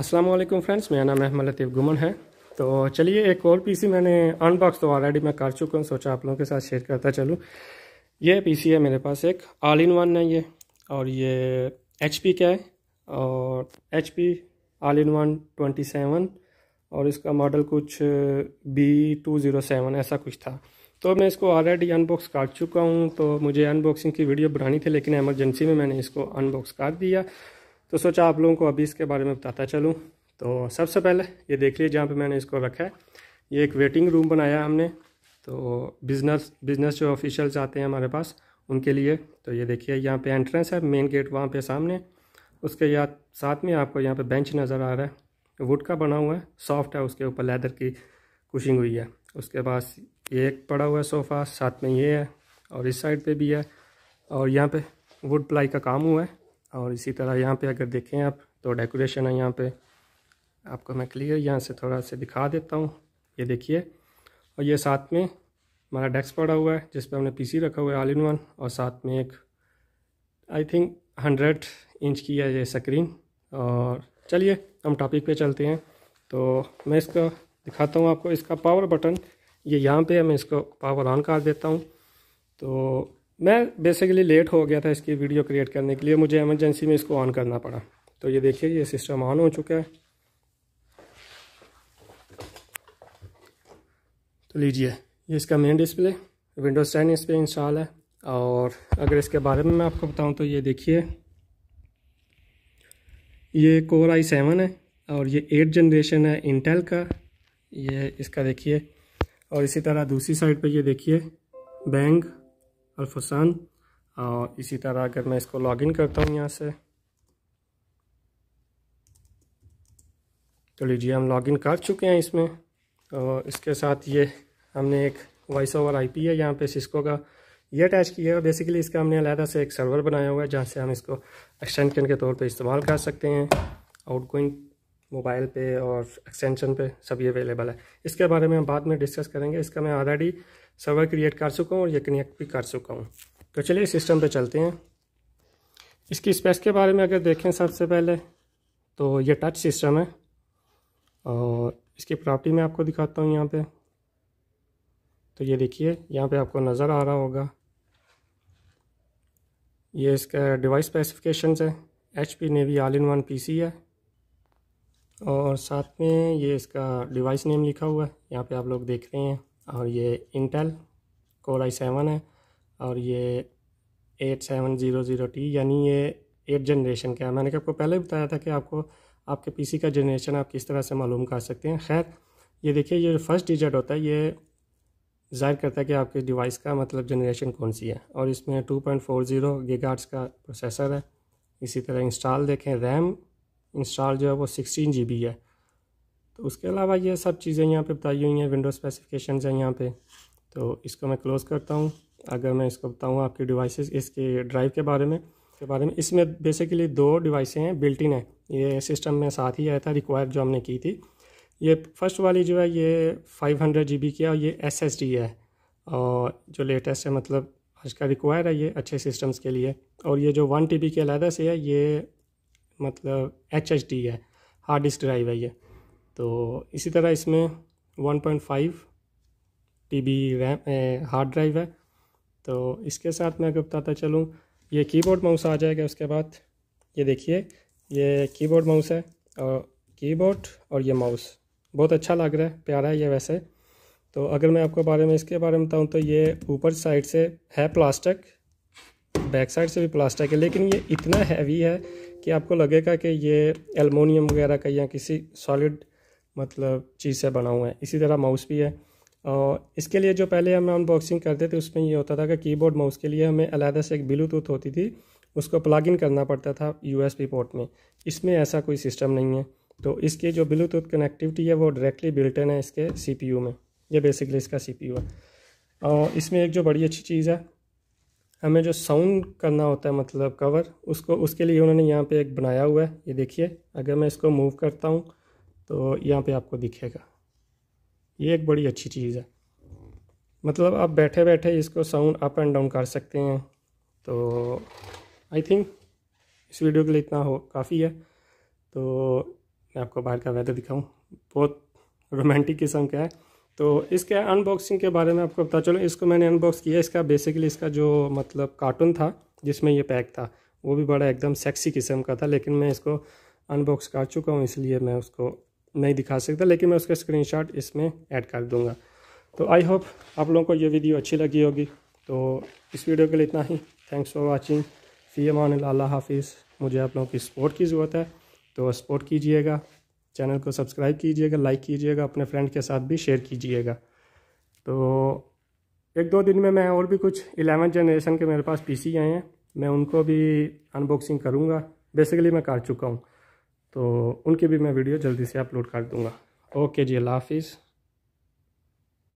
अस्सलाम वालेकुम फ्रेंड्स मेरा नाम अहमद लतीफ़ गुमन है तो चलिए एक और पीसी मैंने अनबॉक्स तो ऑलरेडी मैं कर चुका हूँ सोचा आप लोगों के साथ शेयर करता चलूँ ये पीसी है मेरे पास एक ऑल इन वन है ये और ये एच पी का है और H P all in one twenty seven और इसका मॉडल कुछ बी टू ज़ीरो सेवन ऐसा कुछ था तो मैं इसको ऑलरेडी अनबॉक्स कर चुका हूँ तो मुझे अनबॉक्सिंग की वीडियो बनानी थी लेकिन एमरजेंसी में मैंने इसको अनबॉक्स कर दिया तो सोचा आप लोगों को अभी इसके बारे में बताता चलूँ तो सबसे पहले ये देख लीजिए जहाँ पर मैंने इसको रखा है ये एक वेटिंग रूम बनाया हमने तो बिज़नेस बिज़नेस जो ऑफिशल्स आते हैं हमारे पास उनके लिए तो ये देखिए यहाँ पे एंट्रेंस है मेन गेट वहाँ पे सामने उसके या साथ में आपको यहाँ पे बेंच नज़र आ रहा है वुड का बना हुआ है सॉफ्ट है उसके ऊपर लेदर की कुशिंग हुई है उसके पास ये एक पड़ा हुआ है सोफ़ा साथ में ये है और इस साइड पे भी है और यहाँ पे वुड प्लाई का काम हुआ है और इसी तरह यहाँ पे अगर देखें आप तो डेकोरेशन है यहाँ पे आपको मैं क्लियर यहाँ से थोड़ा से दिखा देता हूँ ये देखिए और ये साथ में हमारा डेस्क पड़ा हुआ है जिस पर हमने पीसी रखा हुआ है ऑल इन वन और साथ में एक आई थिंक हंड्रेड इंच की है ये स्क्रीन और चलिए हम टॉपिक पे चलते हैं तो मैं इसका दिखाता हूँ आपको इसका पावर बटन ये यहाँ पे है मैं इसको पावर ऑन कर देता हूँ तो मैं बेसिकली लेट हो गया था इसकी वीडियो क्रिएट करने के लिए मुझे एमरजेंसी में इसको ऑन करना पड़ा तो ये देखिए ये सिस्टम ऑन हो चुका है तो लीजिए ये इसका मेन डिस्प्ले विंडोज़ टेन इस पर इंस्टॉल है और अगर इसके बारे में मैं आपको बताऊं तो ये देखिए ये कोर आई सेवन है और ये एट जनरेशन है इंटेल का ये इसका देखिए और इसी तरह दूसरी साइड पर ये देखिए बैंग अल्फुसन और इसी तरह अगर मैं इसको लॉगिन करता हूँ यहाँ से तो लीजिए हम लॉगिन कर चुके हैं इसमें तो इसके साथ ये हमने एक वॉइस ओवर आईपी है यहाँ पे सिस्को का ये अटैच किया है बेसिकली इसका हमने अलहदा से एक सर्वर बनाया हुआ है जहाँ से हम इसको एक्सटेंशन के तौर पे इस्तेमाल कर सकते हैं गोइंग मोबाइल पे और एक्सटेंशन पे सभी अवेलेबल है इसके बारे में हम बाद में डिस्कस करेंगे इसका मैं ऑलरेडी सर्वर क्रिएट कर चुका हूँ और ये कनेक्ट भी कर चुका हूँ तो चलिए सिस्टम पे चलते हैं इसकी स्पेस के बारे में अगर देखें सबसे पहले तो ये टच सिस्टम है और इसकी प्रॉपर्टी मैं आपको दिखाता हूँ यहाँ पर तो ये देखिए यहाँ पर आपको नज़र आ रहा होगा ये इसका डिवाइस स्पेसिफिकेशन है H P Envy all in one P है और साथ में ये इसका डिवाइस नेम लिखा हुआ है यहाँ पे आप लोग देख रहे हैं और ये इंटेल कोर आई सेवन है और ये eight seven zero zero T यानी ये एट जनरेशन का है मैंने आपको पहले बताया था कि आपको आपके पीसी का जनरेशन आप किस तरह से मालूम कर सकते हैं खैर ये देखिए ये फर्स्ट डिजिट होता है ये जाहिर करता है कि आपके डिवाइस का मतलब जनरेशन कौन सी है और इसमें टू पॉइंट फोर ज़ीरो का प्रोसेसर है इसी तरह इंस्टॉल देखें रैम इंस्टॉल जो है वो सिक्सटीन जी बी है तो उसके अलावा ये सब चीज़ें यहाँ पे बताई हुई हैं विंडो स्पेसिफिकेशन हैं यहाँ पे तो इसको मैं क्लोज़ करता हूँ अगर मैं इसको बताऊँ आपके डिवाइसेस इसके ड्राइव के बारे में के बारे में इसमें बेसिकली दो डिवाइसें हैं बिल्टिन है ये सिस्टम में साथ ही आया था रिक्वायर जो हमने की थी ये फर्स्ट वाली जो है ये फाइव हंड्रेड जी बी की है और ये एस एस डी है और जो लेटेस्ट है मतलब आज का रिक्वायर है ये अच्छे सिस्टम्स के लिए और ये जो वन टी बी के अलहदा से है ये मतलब एच एच डी है हार्ड डिस्क ड्राइव है ये तो इसी तरह इसमें 1.5 point five T B RAM hard drive है तो इसके साथ मैं अगर बताता चलूँ ये कीबोर्ड माउस आ जाएगा उसके बाद ये देखिए ये कीबोर्ड माउस है और कीबोर्ड और ये माउस बहुत अच्छा लग रहा है प्यारा है ये वैसे तो अगर मैं आपको बारे में इसके बारे में बताऊँ तो ये ऊपर साइड से है प्लास्टिक बैक साइड से भी प्लास्टिक है लेकिन ये इतना हैवी है कि आपको लगेगा कि ये एलमोनियम वगैरह का या किसी सॉलिड मतलब चीज़ से बना हुआ है इसी तरह माउस भी है और इसके लिए जो पहले हम अनबॉक्सिंग करते थे उसमें ये होता था कि कीबोर्ड माउस के लिए हमें अलहदा से एक ब्लूटूथ होती थी उसको प्लग इन करना पड़ता था यूएसबी पोर्ट में इसमें ऐसा कोई सिस्टम नहीं है तो इसकी जो ब्लूटूथ कनेक्टिविटी है वो डायरेक्टली बिल्टन है इसके यू में ये बेसिकली इसका यू है और इसमें एक जो बड़ी अच्छी चीज़ है हमें जो साउंड करना होता है मतलब कवर उसको उसके लिए उन्होंने यहाँ पे एक बनाया हुआ है ये देखिए अगर मैं इसको मूव करता हूँ तो यहाँ पे आपको दिखेगा ये एक बड़ी अच्छी चीज़ है मतलब आप बैठे बैठे इसको साउंड अप एंड डाउन कर सकते हैं तो आई थिंक इस वीडियो के लिए इतना हो काफ़ी है तो मैं आपको बाहर का वेदर दिखाऊँ बहुत रोमांटिक किस्म का है तो इसके अनबॉक्सिंग के बारे में आपको पता चलो इसको मैंने अनबॉक्स किया इसका बेसिकली इसका जो मतलब कार्टून था जिसमें ये पैक था वो भी बड़ा एकदम सेक्सी किस्म का था लेकिन मैं इसको अनबॉक्स कर चुका हूँ इसलिए मैं उसको नहीं दिखा सकता लेकिन मैं उसका स्क्रीनशॉट इसमें ऐड कर दूँगा तो आई होप आप लोगों को ये वीडियो अच्छी लगी होगी तो इस वीडियो के लिए इतना ही थैंक्स फॉर वॉचिंग फ़ी एम हाफिज़ मुझे आप लोगों की सपोर्ट की ज़रूरत है तो सपोर्ट कीजिएगा चैनल को सब्सक्राइब कीजिएगा लाइक कीजिएगा अपने फ्रेंड के साथ भी शेयर कीजिएगा तो एक दो दिन में मैं और भी कुछ इलेवन जनरेशन के मेरे पास पीसी आए हैं मैं उनको भी अनबॉक्सिंग करूँगा बेसिकली मैं कर चुका हूँ तो उनकी भी मैं वीडियो जल्दी से अपलोड कर दूँगा ओके जी अल्लाह हाफिज़